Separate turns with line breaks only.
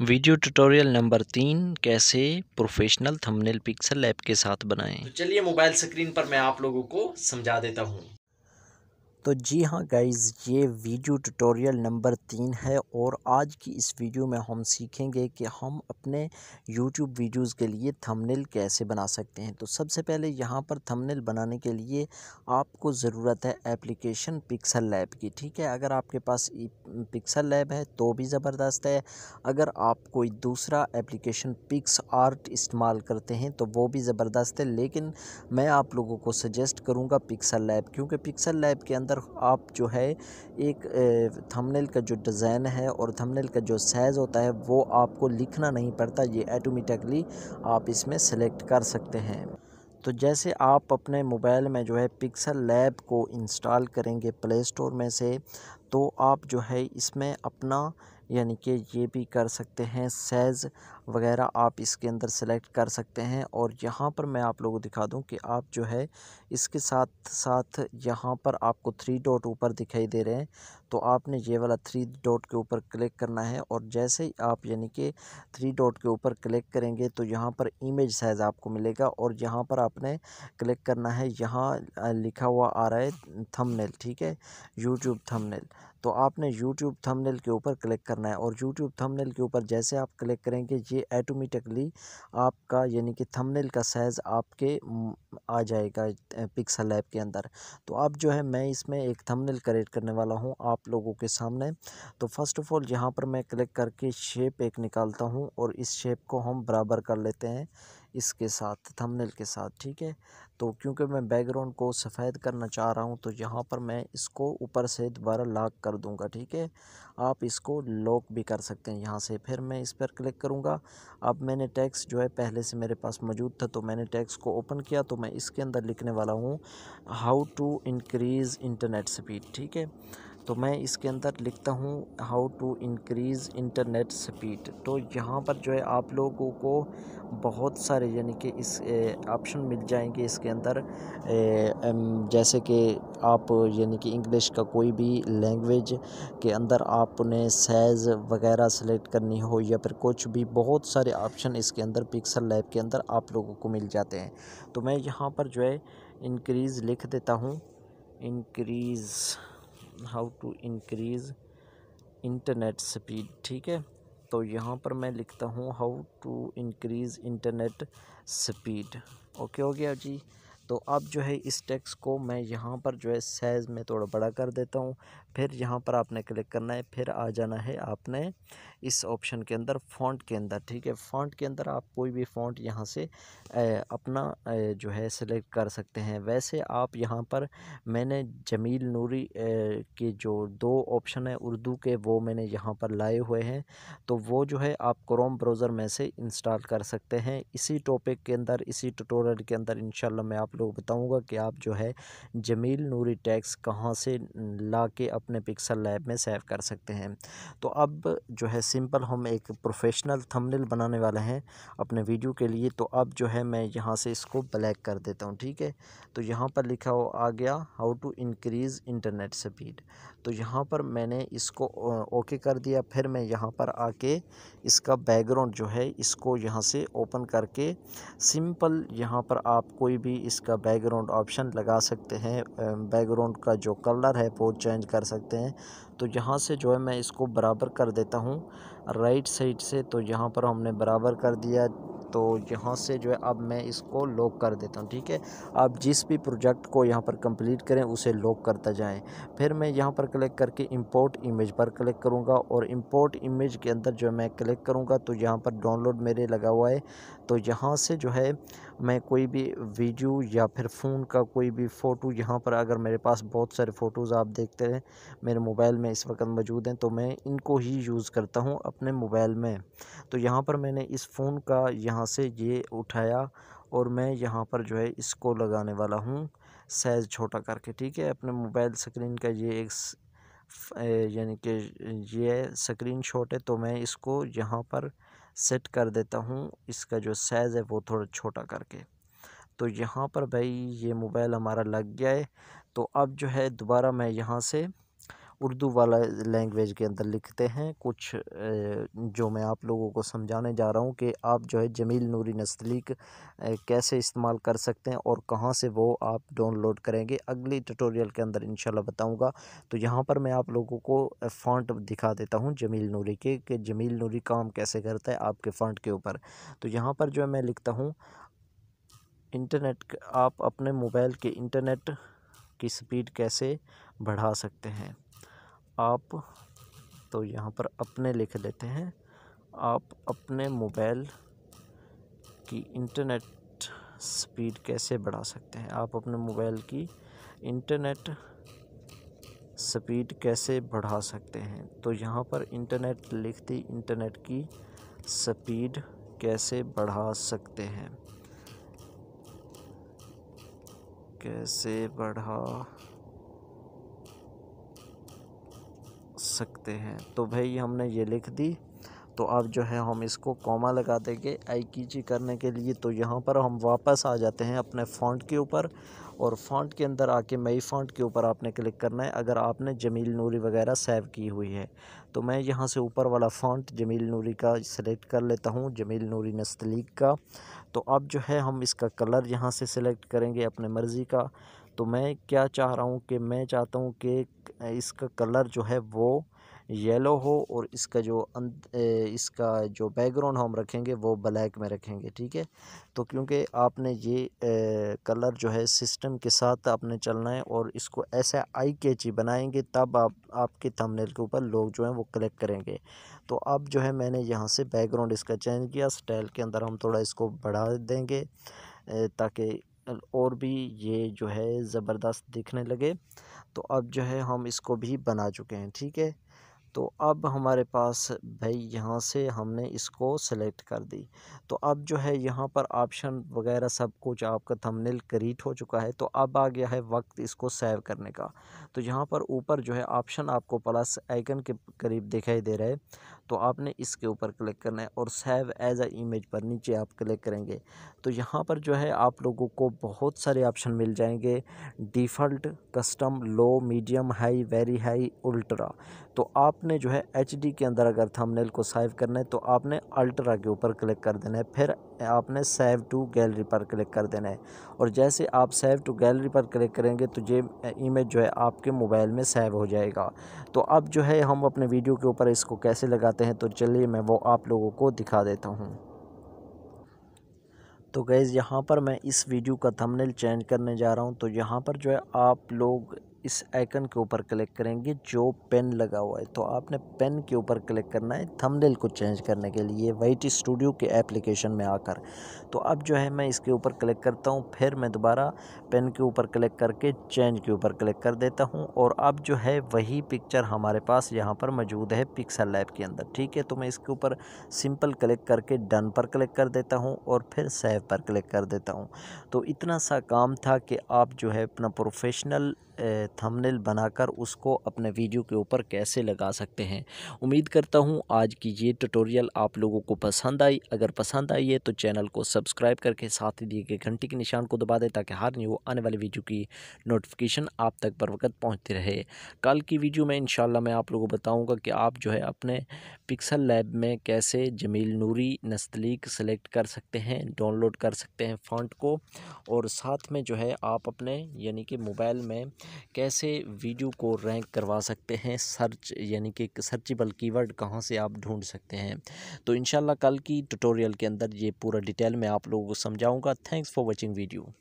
video tutorial number तीन कैसे professional thumbnail pixel app के साथ बनाएं तो चलिए मोबाइल स्क्रीन पर मैं आप लोगों को समझा देता हूँ तो जी हाँ गाइज़ ये वीडियो ट्यूटोरियल नंबर तीन है और आज की इस वीडियो में हम सीखेंगे कि हम अपने यूट्यूब वीडियोस के लिए थंबनेल कैसे बना सकते हैं तो सबसे पहले यहाँ पर थंबनेल बनाने के लिए आपको ज़रूरत है एप्लीकेशन पिक्सल लैब की ठीक है अगर आपके पास पिक्सल लैब है तो भी ज़बरदस्त है अगर आप कोई दूसरा एप्लीकेशन पिक्स आर्ट इस्तेमाल करते हैं तो वो भी ज़बरदस्त है लेकिन मैं आप लोगों को सजेस्ट करूँगा पिक्सल लैब क्योंकि पिक्सल लैब के अंदर सिर्फ आप जो है एक थंबनेल का जो डिज़ाइन है और थंबनेल का जो साइज़ होता है वो आपको लिखना नहीं पड़ता ये ऐटोमेटिकली आप इसमें सेलेक्ट कर सकते हैं तो जैसे आप अपने मोबाइल में जो है पिक्सल लैब को इंस्टॉल करेंगे प्ले स्टोर में से तो आप जो है इसमें अपना यानी कि ये भी कर सकते हैं साइज़ वगैरह आप इसके अंदर सेलेक्ट कर सकते हैं और यहाँ पर मैं आप लोगों को दिखा दूँ कि आप जो है इसके साथ साथ यहाँ पर आपको थ्री डॉट ऊपर दिखाई दे रहे हैं तो आपने ये वाला थ्री डॉट के ऊपर क्लिक करना है और जैसे ही आप यानी कि थ्री डॉट के ऊपर क्लिक करेंगे तो यहाँ पर इमेज साइज़ आपको मिलेगा और यहाँ पर आपने क्लिक करना है यहाँ लिखा हुआ आ रहा है थंबनेल ठीक है यूट्यूब थंबनेल तो आपने यूट्यूब थंबनेल के ऊपर क्लिक करना है और यूट्यूब थंबनेल के ऊपर जैसे आप क्लिक करेंगे ये कीजिए ऐटोमेटिकली आपका यानी कि थंबनेल का साइज़ आपके आ जाएगा पिक्सल ऐप के अंदर तो अब जो है मैं इसमें एक थंबनेल क्रिएट करने वाला हूँ आप लोगों के सामने तो फर्स्ट ऑफ ऑल यहाँ पर मैं क्लिक करके शेप एक निकालता हूँ और इस शेप को हम बराबर कर लेते हैं इसके साथ थंबनेल के साथ ठीक है तो क्योंकि मैं बैकग्राउंड को सफ़ेद करना चाह रहा हूँ तो यहाँ पर मैं इसको ऊपर से दोबारा लॉक कर दूँगा ठीक है आप इसको लॉक भी कर सकते हैं यहाँ से फिर मैं इस पर क्लिक करूँगा अब मैंने टैक्स जो है पहले से मेरे पास मौजूद था तो मैंने टैक्स को ओपन किया तो मैं इसके अंदर लिखने वाला हूँ how to increase internet speed ठीक है तो मैं इसके अंदर लिखता हूँ how to increase internet speed तो यहाँ पर जो है आप लोगों को बहुत सारे यानी कि इस ऑप्शन मिल जाएंगे इसके अंदर जैसे कि आप यानी कि इंग्लिश का कोई भी लैंग्वेज के अंदर आपने साइज़ वगैरह सेलेक्ट करनी हो या फिर कुछ भी बहुत सारे ऑप्शन इसके अंदर पिक्सल लैब के अंदर आप लोगों को मिल जाते हैं तो मैं यहाँ पर जो है इंक्रीज़ लिख देता हूँ increase how to increase internet speed ठीक है तो यहाँ पर मैं लिखता हूँ how to increase internet speed okay हो गया जी तो अब जो है इस टेक्स्ट को मैं यहाँ पर जो है साइज़ में थोड़ा बड़ा कर देता हूँ फिर यहाँ पर आपने क्लिक करना है फिर आ जाना है आपने इस ऑप्शन के अंदर फॉन्ट के अंदर ठीक है फॉन्ट के अंदर आप कोई भी फॉन्ट यहाँ से अपना जो है सिलेक्ट कर सकते हैं वैसे आप यहाँ पर मैंने जमील नूरी के जो दो ऑप्शन है उर्दू के वो मैंने यहाँ पर लाए हुए हैं तो वो जो है आप क्रोम ब्राउज़र में से इंस्टॉल कर सकते हैं इसी टॉपिक के अंदर इसी ट्यूटोरियल के अंदर इन मैं आप लोग बताऊंगा कि आप जो है जमील नूरी टैक्स कहाँ से ला के अपने पिक्सल लैब में सेव कर सकते हैं तो अब जो है सिंपल हम एक प्रोफेशनल थंबनेल बनाने वाले हैं अपने वीडियो के लिए तो अब जो है मैं यहाँ से इसको ब्लैक कर देता हूँ ठीक है तो यहाँ पर लिखा हो आ गया how to increase internet speed तो यहाँ पर मैंने इसको ओके कर दिया फिर मैं यहाँ पर आके इसका बैकग्राउंड जो है इसको यहाँ से ओपन करके सिंपल यहाँ पर आप कोई भी इसका बैकग्राउंड ऑप्शन लगा सकते हैं बैकग्राउंड का जो कलर है वो चेंज कर सकते हैं तो यहाँ से जो है मैं इसको बराबर कर देता हूँ राइट साइड से तो यहाँ पर हमने बराबर कर दिया तो यहाँ से जो है अब मैं इसको लॉक कर देता हूँ ठीक है आप जिस भी प्रोजेक्ट को यहाँ पर कंप्लीट करें उसे लॉक करता जाएं फिर मैं यहाँ पर क्लिक करके इंपोर्ट इमेज पर क्लिक करूँगा और इंपोर्ट इमेज के अंदर जो मैं क्लिक करूँगा तो यहाँ पर डाउनलोड मेरे लगा हुआ है तो यहाँ से जो है मैं कोई भी वीडियो या फिर फ़ोन का कोई भी फ़ोटो यहाँ पर अगर मेरे पास बहुत सारे फ़ोटोज़ आप देखते हैं मेरे मोबाइल में इस वक्त मौजूद हैं तो मैं इनको ही यूज़ करता हूँ अपने मोबाइल में तो यहाँ पर मैंने इस फ़ोन का यहाँ यहाँ से ये उठाया और मैं यहाँ पर जो है इसको लगाने वाला हूँ साइज़ छोटा करके ठीक है अपने मोबाइल स्क्रीन का ये एक यानी कि ये स्क्रीन शॉट है तो मैं इसको यहाँ पर सेट कर देता हूँ इसका जो साइज़ है वो थोड़ा छोटा करके तो यहाँ पर भाई ये मोबाइल हमारा लग गया है तो अब जो है दोबारा मैं यहाँ से उर्दू वाला लैंग्वेज के अंदर लिखते हैं कुछ जो मैं आप लोगों को समझाने जा रहा हूँ कि आप जो है जमील नूरी नस्तलीक कैसे इस्तेमाल कर सकते हैं और कहाँ से वो आप डाउनलोड करेंगे अगली ट्यूटोरियल के अंदर इंशाल्लाह बताऊँगा तो यहाँ पर मैं आप लोगों को फ़ॉन्ट दिखा देता हूँ जमील नूरी के कि जमील नूरी काम कैसे करता है आपके फ़ॉन्ट के ऊपर तो यहाँ पर जो है मैं लिखता हूँ इंटरनेट आप अपने मोबाइल के इंटरनेट की स्पीड कैसे बढ़ा सकते हैं आप तो यहाँ पर अपने लिख देते हैं आप अपने मोबाइल की इंटरनेट स्पीड कैसे बढ़ा सकते हैं आप अपने मोबाइल की इंटरनेट स्पीड कैसे बढ़ा सकते हैं तो यहाँ पर इंटरनेट लिखती इंटरनेट की स्पीड कैसे बढ़ा सकते हैं कैसे बढ़ा सकते हैं तो भाई हमने ये लिख दी तो अब जो है हम इसको कॉमा लगा देंगे आई की जी करने के लिए तो यहाँ पर हम वापस आ जाते हैं अपने फ़ॉन्ट के ऊपर और फ़ॉन्ट के अंदर आके मई फ़ॉन्ट के ऊपर आपने क्लिक करना है अगर आपने जमील नूरी वगैरह सेव की हुई है तो मैं यहाँ से ऊपर वाला फ़ॉन्ट जमील नूरी का सिलेक्ट कर लेता हूँ जमील नूरी नस्तलीक का तो अब जो है हम इसका कलर यहाँ से सिलेक्ट करेंगे अपने मर्ज़ी का तो मैं क्या चाह रहा हूँ कि मैं चाहता हूँ कि इसका कलर जो है वो येलो हो और इसका जो अंत इसका जो बैकग्राउंड हम रखेंगे वो ब्लैक में रखेंगे ठीक है तो क्योंकि आपने ये ए, कलर जो है सिस्टम के साथ आपने चलना है और इसको ऐसा आई कैची बनाएंगे तब आप आपके थंबनेल के ऊपर लोग जो हैं वो क्लिक करेंगे तो अब जो है मैंने यहाँ से बैकग्राउंड इसका चेंज किया स्टाइल के अंदर हम थोड़ा इसको बढ़ा देंगे ताकि और भी ये जो है ज़बरदस्त दिखने लगे तो अब जो है हम इसको भी बना चुके हैं ठीक है तो अब हमारे पास भाई यहाँ से हमने इसको सेलेक्ट कर दी तो अब जो है यहाँ पर ऑप्शन वगैरह सब कुछ आपका थंबनेल क्रिएट हो चुका है तो अब आ गया है वक्त इसको सेव करने का तो यहाँ पर ऊपर जो है ऑप्शन आपको प्लस आइकन के करीब दिखाई दे रहा है तो आपने इसके ऊपर क्लिक करना है और सेव एज अ इमेज पर नीचे आप क्लिक करेंगे तो यहाँ पर जो है आप लोगों को बहुत सारे ऑप्शन मिल जाएंगे default custom low medium high very high ultra तो आप आपने जो है एच के अंदर अगर थंबनेल को सेव करना है तो आपने अल्ट्रा के ऊपर क्लिक कर देना है फिर आपने सेव टू गैलरी पर क्लिक कर देना है और जैसे आप सेव टू गैलरी पर क्लिक करेंगे तो ये इमेज जो है आपके मोबाइल में सेव हो जाएगा तो अब जो है हम अपने वीडियो के ऊपर इसको कैसे लगाते हैं तो चलिए मैं वो आप लोगों को दिखा देता हूँ तो गैज़ यहाँ पर मैं इस वीडियो का थंबनेल चेंज करने जा रहा हूँ तो यहाँ पर जो है आप लोग इस आइकन के ऊपर क्लिक करेंगे जो पेन लगा हुआ है तो आपने पेन के ऊपर क्लिक करना है थंबनेल को चेंज करने के लिए वाइट स्टूडियो के एप्लीकेशन में आकर तो अब जो है मैं इसके ऊपर क्लिक करता हूँ फिर मैं दोबारा पेन के ऊपर क्लिक करके चेंज के ऊपर क्लिक कर देता हूँ और अब जो है वही पिक्चर हमारे पास यहाँ पर मौजूद है पिक्सल लैब के अंदर ठीक है तो मैं इसके ऊपर सिंपल क्लिक करके डन पर क्लिक कर देता हूँ और फिर सेव पर क्लिक कर देता हूँ तो इतना सा काम था कि आप जो है अपना प्रोफेशनल थंबनेल बनाकर उसको अपने वीडियो के ऊपर कैसे लगा सकते हैं उम्मीद करता हूँ आज की ये ट्यूटोरियल आप लोगों को पसंद आई अगर पसंद आई है तो चैनल को सब्सक्राइब करके साथ ही दिए गए घंटे के निशान को दबा दें ताकि हर न्यू आने वाली वीडियो की नोटिफिकेशन आप तक बर वक्त पहुँचती रहे कल की वीडियो में इन मैं आप लोगों को बताऊँगा कि आप जो है अपने पिक्सल लैब में कैसे जमील नूरी नस्तलीक सेलेक्ट कर सकते हैं डाउनलोड कर सकते हैं फ़ॉन्ट को और साथ में जो है आप अपने यानी कि मोबाइल में कैसे वीडियो को रैंक करवा सकते हैं सर्च यानी कि सर्चेबल कीवर्ड कहाँ से आप ढूंढ सकते हैं तो इन कल की ट्यूटोरियल के अंदर ये पूरा डिटेल मैं आप लोगों को समझाऊँगा थैंक्स फॉर वॉचिंग वीडियो